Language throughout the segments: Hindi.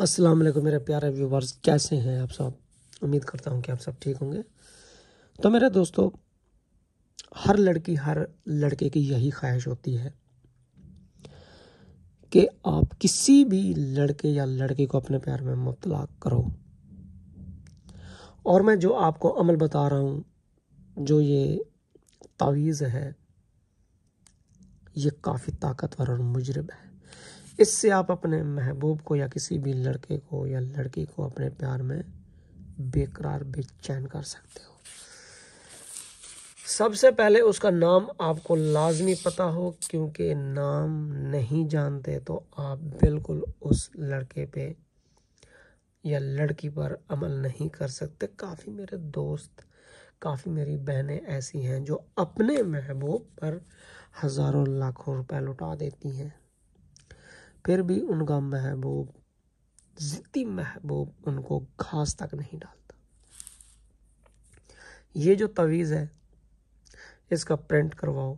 अस्सलाम वालेकुम मेरे प्यारे व्यूवर्स कैसे हैं आप सब उम्मीद करता हूँ कि आप सब ठीक होंगे तो मेरे दोस्तों हर लड़की हर लड़के की यही ख्वाहिश होती है कि आप किसी भी लड़के या लड़की को अपने प्यार में मुबला करो और मैं जो आपको अमल बता रहा हूँ जो ये तावीज़ है ये काफ़ी ताकतवर और मुजरब है इससे आप अपने महबूब को या किसी भी लड़के को या लड़की को अपने प्यार में बेकरार बेचैन कर सकते हो सबसे पहले उसका नाम आपको लाजमी पता हो क्योंकि नाम नहीं जानते तो आप बिल्कुल उस लड़के पे या लड़की पर अमल नहीं कर सकते काफ़ी मेरे दोस्त काफ़ी मेरी बहनें ऐसी हैं जो अपने महबूब पर हज़ारों लाखों रुपए लुटा देती हैं फिर भी उनका महबूब जिद्दी महबूब उनको घास तक नहीं डालता ये जो तवीज़ है इसका प्रिंट करवाओ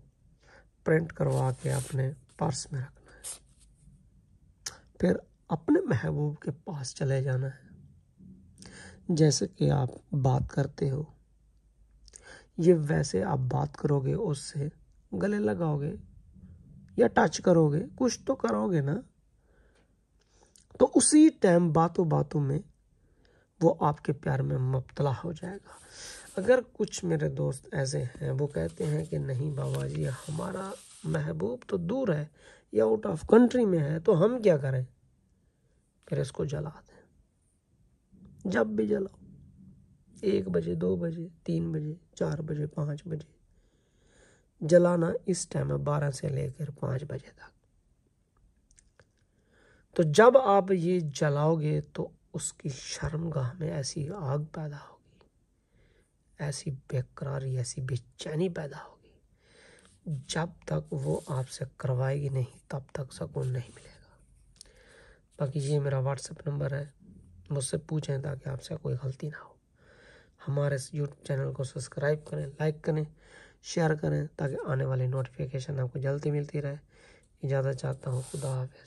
प्रिंट करवा के अपने पर्स में रखना है फिर अपने महबूब के पास चले जाना है जैसे कि आप बात करते हो ये वैसे आप बात करोगे उससे गले लगाओगे या टच करोगे कुछ तो करोगे ना तो उसी टाइम बातों बातों में वो आपके प्यार में मुबतला हो जाएगा अगर कुछ मेरे दोस्त ऐसे हैं वो कहते हैं कि नहीं बाबा जी हमारा महबूब तो दूर है या आउट ऑफ कंट्री में है तो हम क्या करें फिर इसको जला दें जब भी जलाओ एक बजे दो बजे तीन बजे चार बजे पाँच बजे जलाना इस टाइम है बारह से लेकर पाँच बजे तक तो जब आप ये जलाओगे तो उसकी शर्मगाह में ऐसी आग पैदा होगी ऐसी बेकरारी ऐसी बेचैनी पैदा होगी जब तक वो आपसे करवाएगी नहीं तब तक सकून नहीं मिलेगा बाकी ये मेरा व्हाट्सएप नंबर है मुझसे पूछें ताकि आपसे कोई गलती ना हो हमारे इस यूट्यूब चैनल को सब्सक्राइब करें लाइक करें शेयर करें ताकि आने वाली नोटिफिकेशन आपको जल्दी मिलती रहे इजाज़त चाहता हूँ खुदा हाफ